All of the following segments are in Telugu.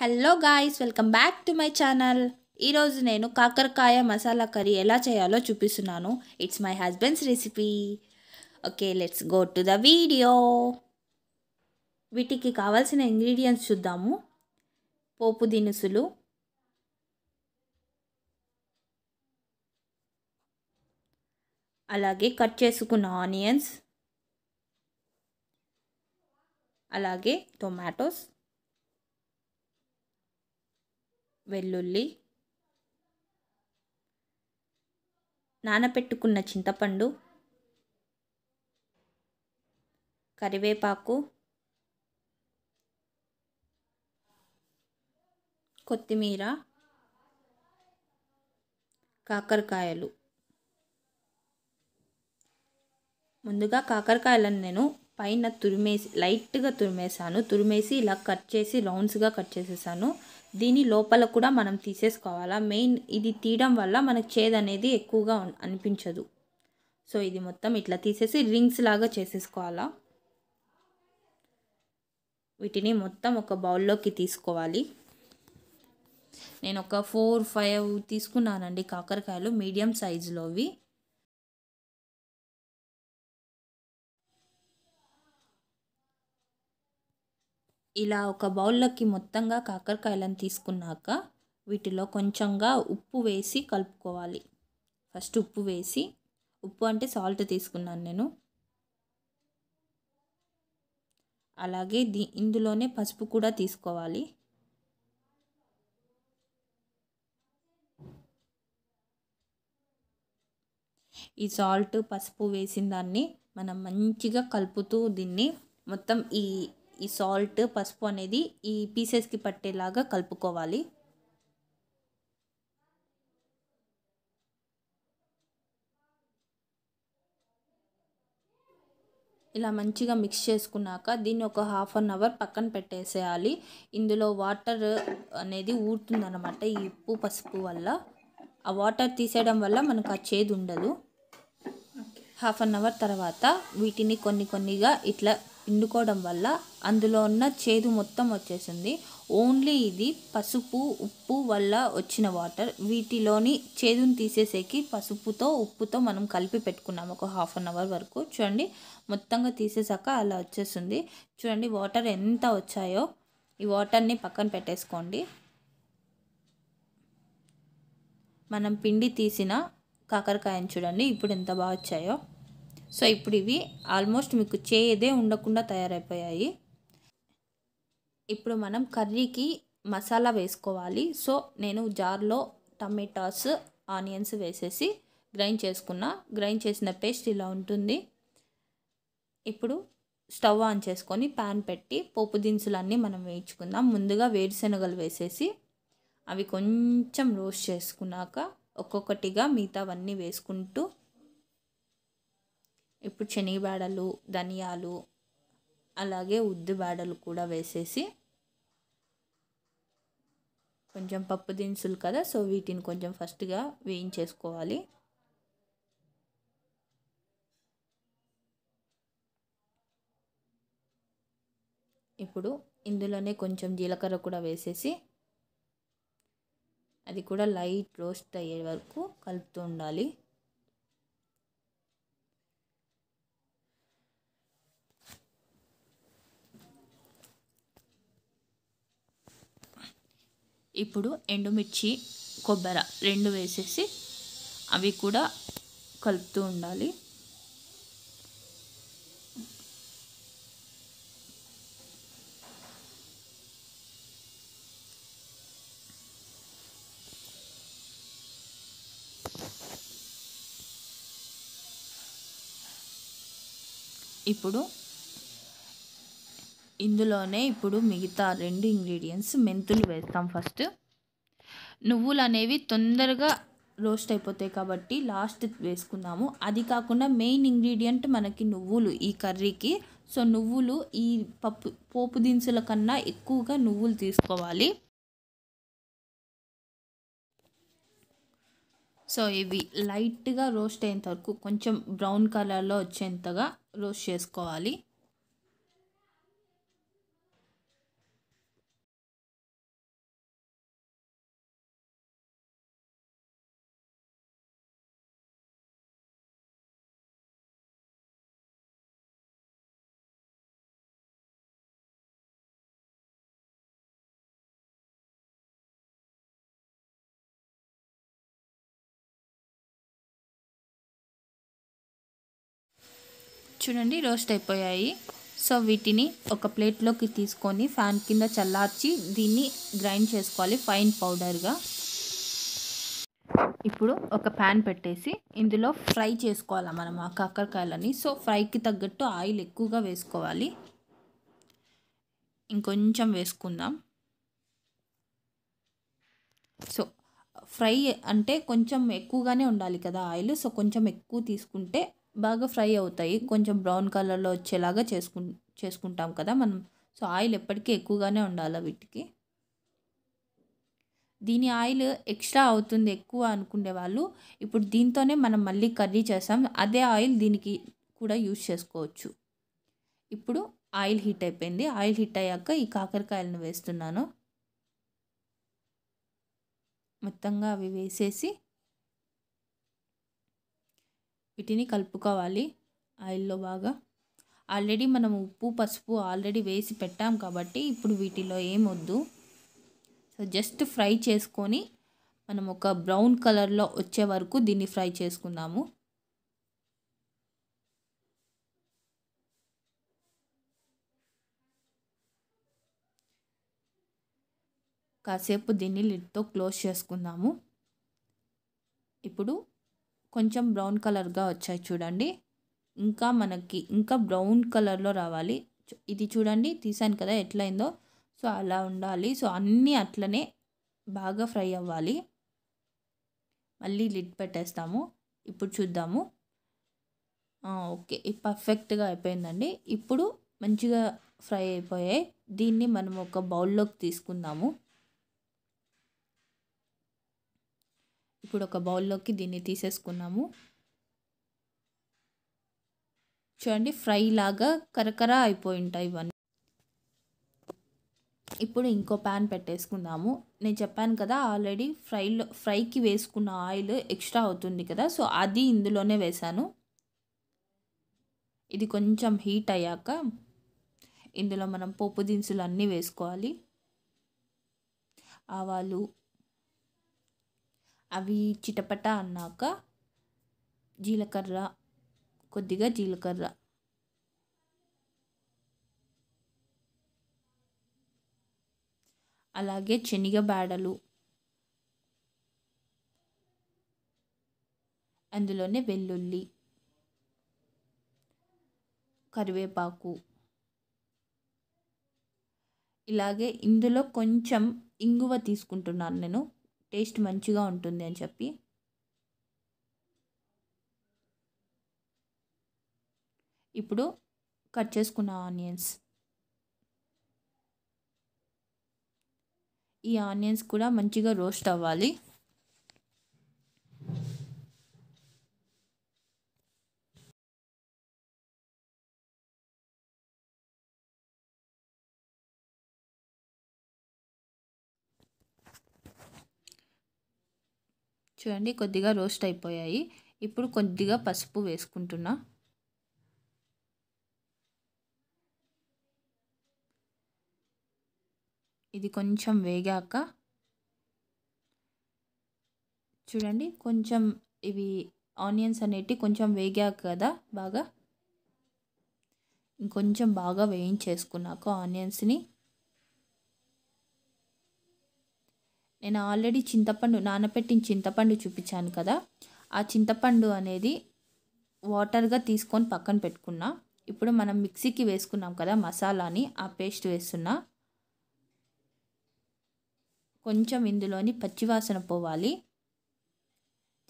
hello guys welcome back to my channel ఈరోజు నేను కాకరకాయ మసాలా కర్రీ ఎలా చేయాలో చూపిస్తున్నాను it's my husband's recipe okay let's go to the video వీటికి కావాల్సిన ఇంగ్రీడియంట్స్ చూద్దాము పోపు దినుసులు అలాగే కట్ చేసుకున్న ఆనియన్స్ అలాగే టొమాటోస్ వెల్లుల్లి నానపెట్టుకున్న చింతపండు కరివేపాకు కొత్తిమీర కాకరకాయలు ముందుగా కాకరకాయలను నేను పైన తురిమేసి లైట్గా తురిమేసాను తురిమేసి ఇలా కట్ చేసి రౌండ్స్గా కట్ చేసేసాను దీని లోపల కూడా మనం తీసేసుకోవాలా మెయిన్ ఇది తీయడం వల్ల మనకు చేదు అనేది ఎక్కువగా అనిపించదు సో ఇది మొత్తం ఇట్లా తీసేసి రింగ్స్ లాగా చేసేసుకోవాలా వీటిని మొత్తం ఒక బౌల్లోకి తీసుకోవాలి నేను ఒక ఫోర్ ఫైవ్ తీసుకున్నానండి కాకరకాయలు మీడియం సైజులోవి ఇలా ఒక బౌల్లోకి మొత్తంగా కాకరకాయలను తీసుకున్నాక వీటిలో కొంచెంగా ఉప్పు వేసి కలుపుకోవాలి ఫస్ట్ ఉప్పు వేసి ఉప్పు అంటే సాల్ట్ తీసుకున్నాను నేను అలాగే దీ ఇందులోనే పసుపు కూడా తీసుకోవాలి ఈ సాల్ట్ పసుపు వేసిన దాన్ని మనం మంచిగా కలుపుతూ దీన్ని మొత్తం ఈ ఈ సాల్ట్ పసుపు అనేది ఈ పీసెస్కి పట్టేలాగా కలుపుకోవాలి ఇలా మంచిగా మిక్స్ చేసుకున్నాక దీన్ని ఒక హాఫ్ అన్ అవర్ పక్కన పెట్టేసేయాలి ఇందులో వాటర్ అనేది ఊరుతుందన్నమాట ఈ ఉప్పు పసుపు వల్ల ఆ వాటర్ తీసేయడం వల్ల మనకు ఆ చేదు ఉండదు హాఫ్ అన్ అవర్ తర్వాత వీటిని కొన్ని కొన్నిగా ఇట్లా పిండుకోవడం వల్ల అందులో ఉన్న చేదు మొత్తం వచ్చేసింది ఓన్లీ ఇది పసుపు ఉప్పు వల్ల వచ్చిన వాటర్ వీటిలోని చేదుని తీసేసేకి పసుపుతో ఉప్పుతో మనం కలిపి పెట్టుకున్నాం ఒక హాఫ్ అన్ అవర్ వరకు చూడండి మొత్తంగా తీసేసాక అలా వచ్చేస్తుంది చూడండి వాటర్ ఎంత వచ్చాయో ఈ వాటర్ని పక్కన పెట్టేసుకోండి మనం పిండి తీసిన కాకరకాయని చూడండి ఇప్పుడు ఎంత బాగా వచ్చాయో సో ఇప్పుడు ఇవి ఆల్మోస్ట్ మీకు చేయదే ఉండకుండా తయారైపోయాయి ఇప్పుడు మనం కర్రీకి మసాలా వేసుకోవాలి సో నేను జార్లో టమాటాస్ ఆనియన్స్ వేసేసి గ్రైండ్ చేసుకున్నా గ్రైండ్ చేసిన పేస్ట్ ఇలా ఉంటుంది ఇప్పుడు స్టవ్ ఆన్ చేసుకొని ప్యాన్ పెట్టి పోపు దినుసులన్నీ మనం వేయించుకుందాం ముందుగా వేరుశనగలు వేసేసి అవి కొంచెం రోస్ట్ చేసుకున్నాక ఒక్కొక్కటిగా మిగతావన్నీ వేసుకుంటూ ఇప్పుడు శనగబేడలు ధనియాలు అలాగే ఉద్ది బేడలు కూడా వేసేసి కొంచెం పప్పు దినుసులు కదా సో వీటిని కొంచెం ఫస్ట్గా వేయించేసుకోవాలి ఇప్పుడు ఇందులోనే కొంచెం జీలకర్ర కూడా వేసేసి అది కూడా లైట్ రోస్ట్ అయ్యే వరకు కలుపుతూ ఉండాలి ఇప్పుడు ఎండుమిర్చి కొబ్బర రెండు వేసేసి అవి కూడా కలుపుతూ ఉండాలి ఇప్పుడు ఇందులోనే ఇప్పుడు మిగతా రెండు ఇంగ్రీడియంట్స్ మెంతులు వేస్తాం ఫస్ట్ నువ్వులు అనేవి తొందరగా రోస్ట్ అయిపోతాయి కాబట్టి లాస్ట్ వేసుకుందాము అది కాకుండా మెయిన్ ఇంగ్రీడియంట్ మనకి నువ్వులు ఈ కర్రీకి సో నువ్వులు ఈ పప్పు పోపు దినుసుల కన్నా ఎక్కువగా నువ్వులు తీసుకోవాలి సో ఇవి లైట్గా రోస్ట్ అయ్యేంత వరకు కొంచెం బ్రౌన్ కలర్లో వచ్చేంతగా రోస్ట్ చేసుకోవాలి చూడండి రోస్ట్ అయిపోయాయి సో వీటిని ఒక ప్లేట్లోకి తీసుకొని ఫ్యాన్ కింద చల్లార్చి దీన్ని గ్రైండ్ చేసుకోవాలి ఫైన్ పౌడర్గా ఇప్పుడు ఒక ప్యాన్ పెట్టేసి ఇందులో ఫ్రై చేసుకోవాలి మనం ఆ కాకరకాయలని సో ఫ్రైకి తగ్గట్టు ఆయిల్ ఎక్కువగా వేసుకోవాలి ఇంకొంచెం వేసుకుందాం సో ఫ్రై అంటే కొంచెం ఎక్కువగానే ఉండాలి కదా ఆయిల్ సో కొంచెం ఎక్కువ తీసుకుంటే బాగా ఫ్రై అవుతాయి కొంచెం బ్రౌన్ కలర్లో వచ్చేలాగా చేసుకు చేసుకుంటాం కదా మనం సో ఆయిల్ ఎప్పటికీ ఎక్కువగానే ఉండాలి వీటికి దీని ఆయిల్ ఎక్స్ట్రా అవుతుంది ఎక్కువ అనుకునే వాళ్ళు ఇప్పుడు దీంతోనే మనం మళ్ళీ కర్రీ చేస్తాం అదే ఆయిల్ దీనికి కూడా యూజ్ చేసుకోవచ్చు ఇప్పుడు ఆయిల్ హీట్ అయిపోయింది ఆయిల్ హీట్ అయ్యాక ఈ కాకరకాయలను వేస్తున్నాను మొత్తంగా అవి వేసేసి వీటిని కలుపుకోవాలి ఆయిల్లో బాగా ఆల్రెడీ మనం ఉప్పు పసుపు ఆల్రెడీ వేసి పెట్టాం కాబట్టి ఇప్పుడు వీటిలో ఏం వద్దు సో జస్ట్ ఫ్రై చేసుకొని మనం ఒక బ్రౌన్ కలర్లో వచ్చే వరకు దీన్ని ఫ్రై చేసుకుందాము కాసేపు దీన్ని లిడ్తో క్లోజ్ చేసుకుందాము ఇప్పుడు కొంచెం బ్రౌన్ కలర్గా వచ్చాయి చూడండి ఇంకా మనకి ఇంకా బ్రౌన్ కలర్లో రావాలి ఇది చూడండి తీసాను కదా ఎట్లయిందో సో అలా ఉండాలి సో అన్నీ అట్లనే బాగా ఫ్రై అవ్వాలి మళ్ళీ లిడ్ పెట్టేస్తాము ఇప్పుడు చూద్దాము ఓకే పర్ఫెక్ట్గా అయిపోయిందండి ఇప్పుడు మంచిగా ఫ్రై అయిపోయాయి దీన్ని మనం ఒక బౌల్లోకి తీసుకుందాము ఇప్పుడు ఒక బౌల్లోకి దీన్ని తీసేసుకున్నాము చూడండి ఫ్రై లాగా కరకర అయిపోయి ఉంటాయి ఇవన్నీ ఇప్పుడు ఇంకో ప్యాన్ పెట్టేసుకుందాము నేను చెప్పాను కదా ఆల్రెడీ ఫ్రైలో ఫ్రైకి వేసుకున్న ఆయిల్ ఎక్స్ట్రా అవుతుంది కదా సో అది ఇందులోనే వేశాను ఇది కొంచెం హీట్ అయ్యాక ఇందులో మనం పోపు దినుసులు అన్నీ వేసుకోవాలి ఆవాలు అవి చిటపట అన్నాక జీలకర్ర కొద్దిగా జీలకర్ర అలాగే శనగ బేడలు అందులోనే వెల్లుల్లి కరివేపాకు ఇలాగే ఇందులో కొంచెం ఇంగువ తీసుకుంటున్నాను నేను టేస్ట్ మంచిగా ఉంటుంది అని చెప్పి ఇప్పుడు కట్ చేసుకున్న ఆనియన్స్ ఈ ఆనియన్స్ కూడా మంచిగా రోస్ట్ అవ్వాలి చూడండి కొద్దిగా రోస్ట్ అయిపోయాయి ఇప్పుడు కొద్దిగా పసుపు వేసుకుంటున్నా ఇది కొంచెం వేగాక చూడండి కొంచెం ఇవి ఆనియన్స్ అనేటివి కొంచెం వేగాక కదా బాగా ఇంకొంచెం బాగా వేయించేసుకున్నాక ఆనియన్స్ని నేను ఆల్రెడీ చింతపండు నానపెట్టిన చింతపండు చూపించాను కదా ఆ చింతపండు అనేది వాటర్గా తీసుకొని పక్కన పెట్టుకున్నా ఇప్పుడు మనం మిక్సీకి వేసుకున్నాం కదా మసాలాని ఆ పేస్ట్ వేస్తున్నా కొంచెం ఇందులోని పచ్చివాసన పోవాలి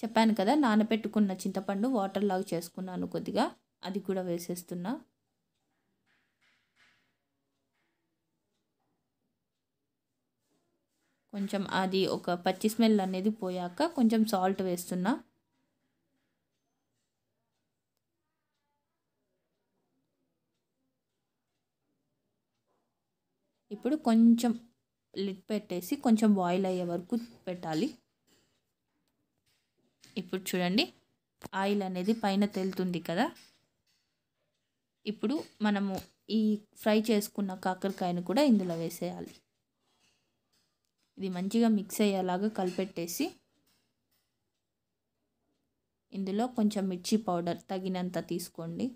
చెప్పాను కదా నానబెట్టుకున్న చింతపండు వాటర్ లాగా చేసుకున్నాను కొద్దిగా అది కూడా వేసేస్తున్నా కొంచెం అది ఒక పచ్చి స్మెల్ అనేది పోయాక కొంచెం సాల్ట్ వేస్తున్నా ఇప్పుడు కొంచెం లిడ్ పెట్టేసి కొంచెం బాయిల్ అయ్యే వరకు పెట్టాలి ఇప్పుడు చూడండి ఆయిల్ అనేది పైన తేలుతుంది కదా ఇప్పుడు మనము ఈ ఫ్రై చేసుకున్న కాకరకాయను కూడా ఇందులో వేసేయాలి ఇది మంచిగా మిక్స్ అయ్యేలాగా కలిపెట్టేసి ఇందులో కొంచెం మిర్చి పౌడర్ తగినంత తీసుకోండి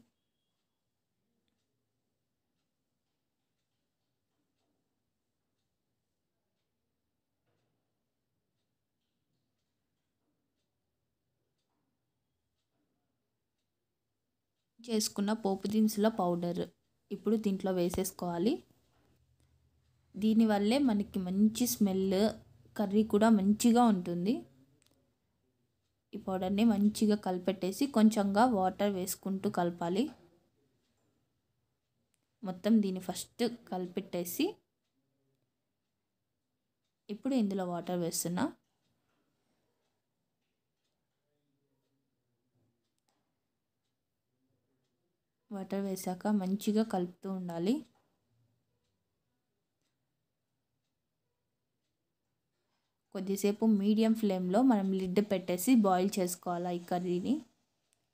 చేసుకున్న పోపు దినుసుల పౌడర్ ఇప్పుడు దీంట్లో వేసేసుకోవాలి దీనివల్లే మనకి మంచి స్మెల్ కర్రీ కూడా మంచిగా ఉంటుంది ఈ పౌడర్ని మంచిగా కలిపెట్టేసి కొంచెంగా వాటర్ వేసుకుంటూ కలపాలి మొత్తం దీన్ని ఫస్ట్ కలిపెట్టేసి ఇప్పుడు ఇందులో వాటర్ వేస్తున్నా వాటర్ వేసాక మంచిగా కలుపుతూ ఉండాలి కొద్దిసేపు మీడియం ఫ్లేమ్లో మనం లిడ్ పెట్టేసి బాయిల్ చేసుకోవాలి ఈ కర్రీని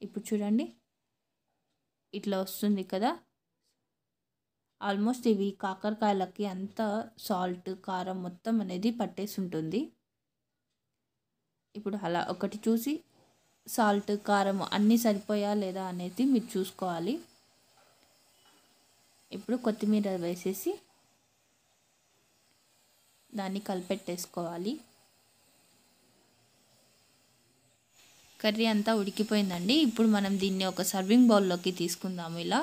ఇప్పుడు చూడండి ఇట్లా వస్తుంది కదా ఆల్మోస్ట్ ఇవి కాకరకాయలకి అంత సాల్ట్ కారం మొత్తం అనేది పట్టేసి ఉంటుంది ఇప్పుడు అలా ఒకటి చూసి సాల్ట్ కారం అన్నీ సరిపోయా లేదా అనేది మీరు చూసుకోవాలి ఇప్పుడు కొత్తిమీర వేసేసి దాన్ని కలిపెట్టేసుకోవాలి కర్రీ అంతా ఉడికిపోయిందండి ఇప్పుడు మనం దీన్ని ఒక సర్వింగ్ బౌల్లోకి తీసుకుందాము ఇలా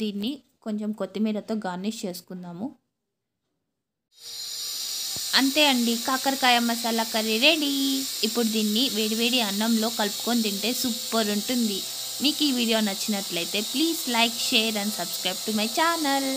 దీన్ని కొంచెం కొత్తిమీరతో గార్నిష్ చేసుకుందాము అంతే అండి కాకరకాయ మసాలా కర్రీ రెడీ ఇప్పుడు దీన్ని వేడివేడి అన్నంలో కలుపుకొని తింటే సూపర్ ఉంటుంది మీకు ఈ వీడియో నచ్చినట్లయితే please like share and subscribe to my channel